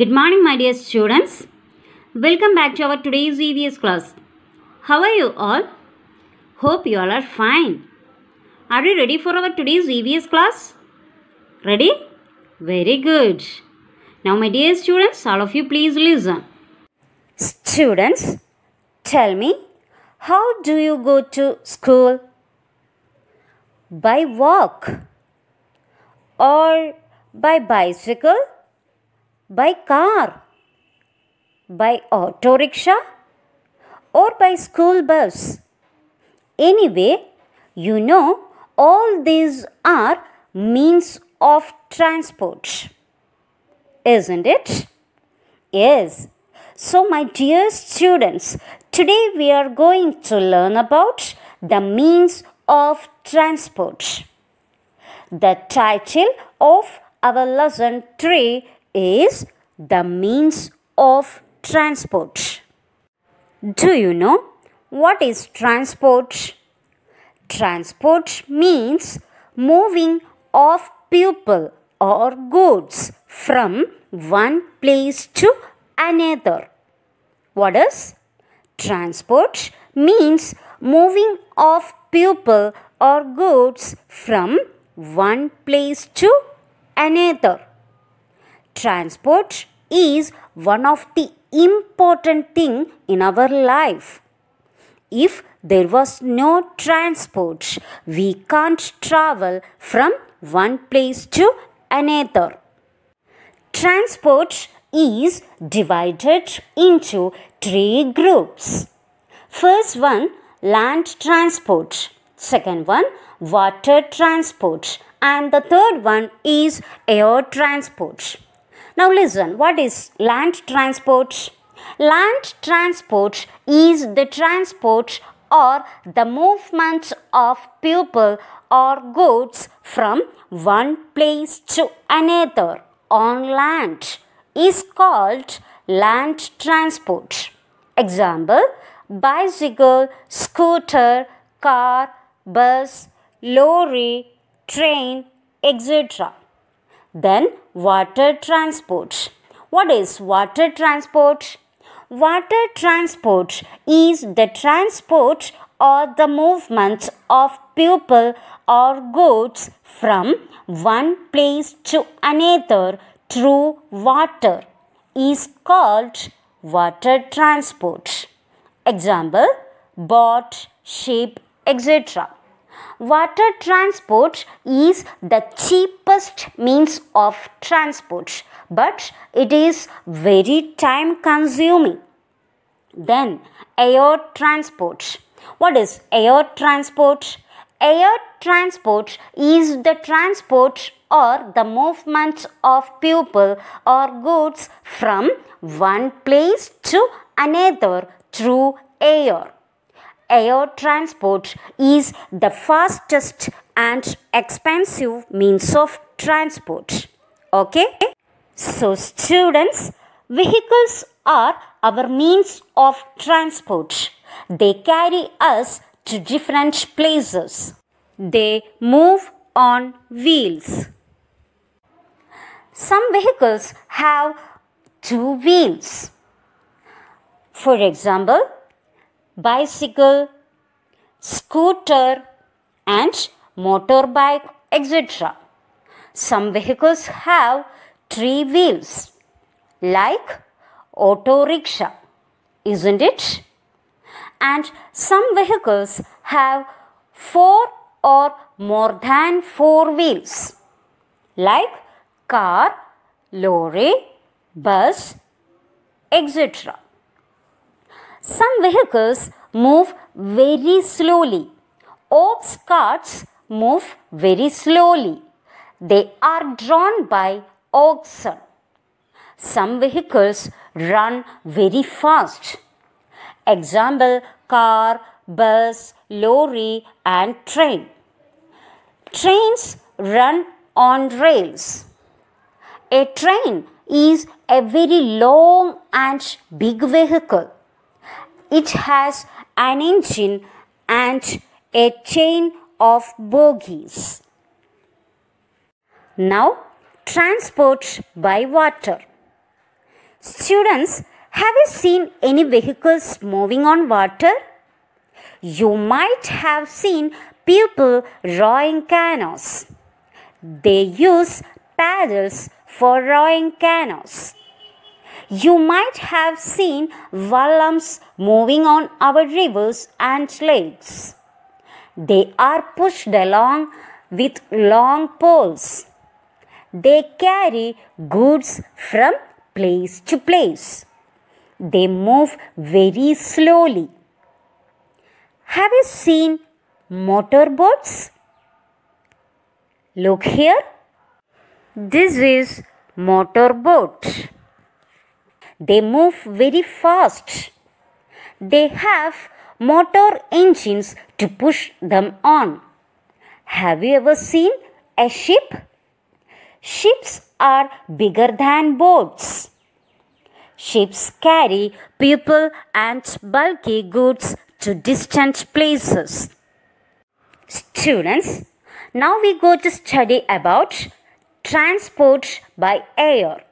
Good morning my dear students. Welcome back to our today's EVS class. How are you all? Hope you all are fine. Are you ready for our today's EVS class? Ready? Very good. Now my dear students, all of you please listen. Students, tell me, how do you go to school? By walk or by bicycle? by car, by auto rickshaw, or by school bus. Anyway, you know all these are means of transport, isn't it? Yes. So, my dear students, today we are going to learn about the means of transport. The title of our lesson 3 is the means of transport. Do you know what is transport? Transport means moving of people or goods from one place to another. What is transport? Means moving of people or goods from one place to another. Transport is one of the important thing in our life. If there was no transport, we can't travel from one place to another. Transport is divided into three groups. First one, land transport. Second one, water transport. And the third one is air transport. Now listen, what is land transport? Land transport is the transport or the movement of people or goods from one place to another on land is called land transport. Example bicycle, scooter, car, bus, lorry, train, etc. Then water transport. What is water transport? Water transport is the transport or the movement of people or goods from one place to another through water is called water transport. Example, boat, ship, etc. Water transport is the cheapest means of transport, but it is very time consuming. Then, air transport. What is air transport? Air transport is the transport or the movement of people or goods from one place to another through air air transport is the fastest and expensive means of transport. Okay? So, students, vehicles are our means of transport. They carry us to different places. They move on wheels. Some vehicles have two wheels. For example, bicycle, scooter, and motorbike, etc. Some vehicles have three wheels, like auto rickshaw, isn't it? And some vehicles have four or more than four wheels, like car, lorry, bus, etc. Some vehicles move very slowly. Ox carts move very slowly. They are drawn by oxen. Some vehicles run very fast. Example car, bus, lorry, and train. Trains run on rails. A train is a very long and big vehicle. It has an engine and a chain of bogies. Now, transport by water. Students, have you seen any vehicles moving on water? You might have seen people rowing canoes. They use paddles for rowing canoes. You might have seen wallums moving on our rivers and lakes. They are pushed along with long poles. They carry goods from place to place. They move very slowly. Have you seen motorboats? Look here. This is motorboat. They move very fast. They have motor engines to push them on. Have you ever seen a ship? Ships are bigger than boats. Ships carry people and bulky goods to distant places. Students, now we go to study about transport by air.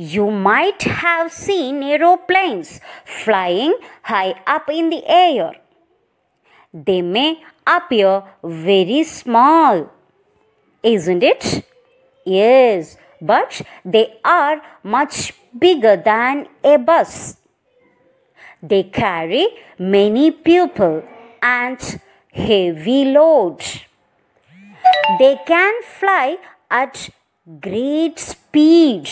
You might have seen aeroplanes flying high up in the air. They may appear very small, isn't it? Yes, but they are much bigger than a bus. They carry many people and heavy loads. They can fly at great speed.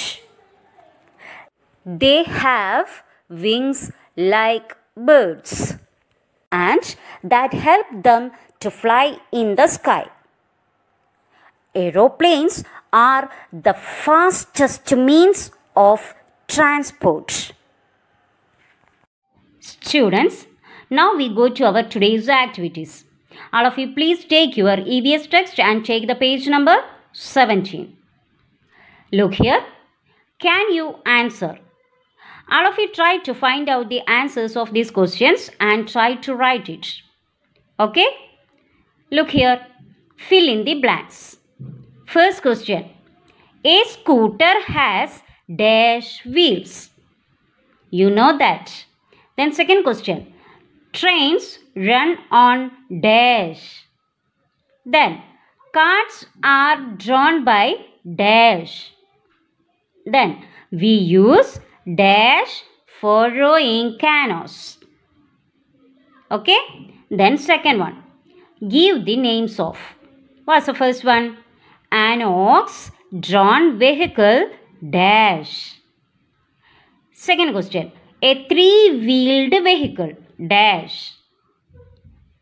They have wings like birds and that help them to fly in the sky. Aeroplanes are the fastest means of transport. Students, now we go to our today's activities. All of you please take your EVS text and take the page number 17. Look here. Can you answer all of you try to find out the answers of these questions and try to write it. Okay? Look here. Fill in the blanks. First question. A scooter has dash wheels. You know that. Then second question. Trains run on dash. Then cards are drawn by dash. Then we use dash rowing canoes. Okay. Then second one. Give the names of. What's the first one? An ox drawn vehicle dash. Second question. A three-wheeled vehicle dash.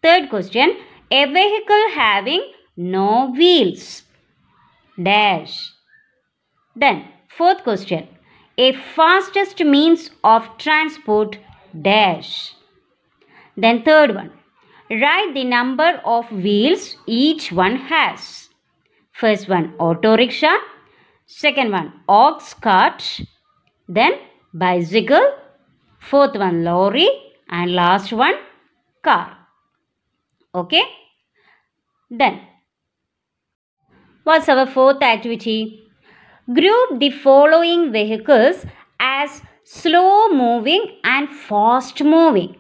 Third question. A vehicle having no wheels dash. Then fourth question a fastest means of transport dash. Then third one, write the number of wheels each one has. First one auto rickshaw, second one ox cart, then bicycle, fourth one lorry and last one car. Okay? Then, what's our fourth activity? group the following vehicles as slow moving and fast moving.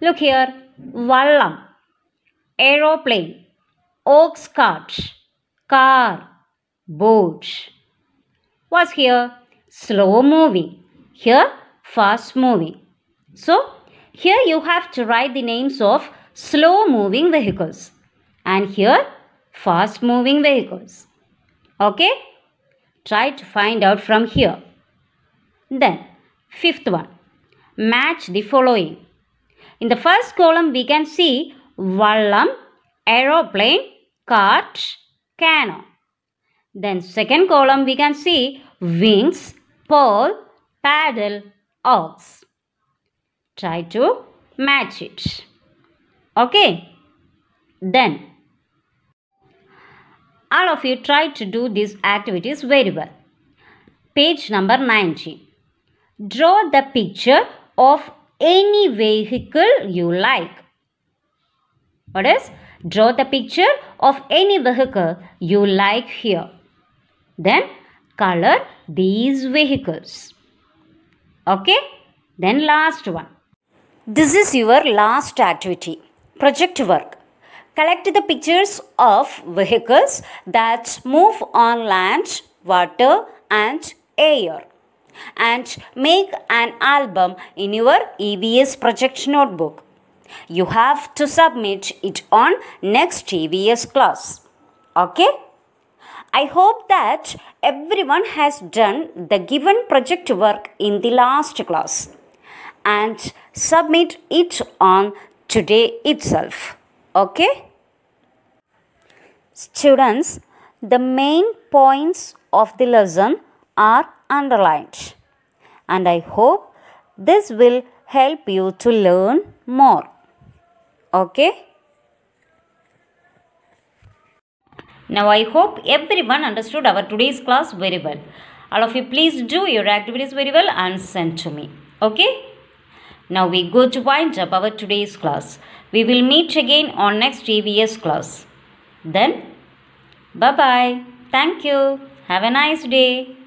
Look here Vallam, aeroplane, ox cart, car, boat. Was here slow moving, here fast moving. So, here you have to write the names of slow moving vehicles and here fast moving vehicles. Okay. Try to find out from here. Then, fifth one. Match the following. In the first column, we can see Vallam, aeroplane, cart, cannon. Then second column, we can see wings, pole, paddle, ox. Try to match it. Okay. Then all of you try to do these activities very well. Page number 19. Draw the picture of any vehicle you like. What is? Draw the picture of any vehicle you like here. Then color these vehicles. Okay? Then last one. This is your last activity. Project work collect the pictures of vehicles that move on land, water and air and make an album in your EVS project notebook. You have to submit it on next EVS class. Okay? I hope that everyone has done the given project work in the last class and submit it on today itself. Okay? Students, the main points of the lesson are underlined and I hope this will help you to learn more. Okay? Now I hope everyone understood our today's class very well. All of you please do your activities very well and send to me. Okay? Now we go to wind up our today's class. We will meet again on next EVS class. Then Bye bye. Thank you. Have a nice day.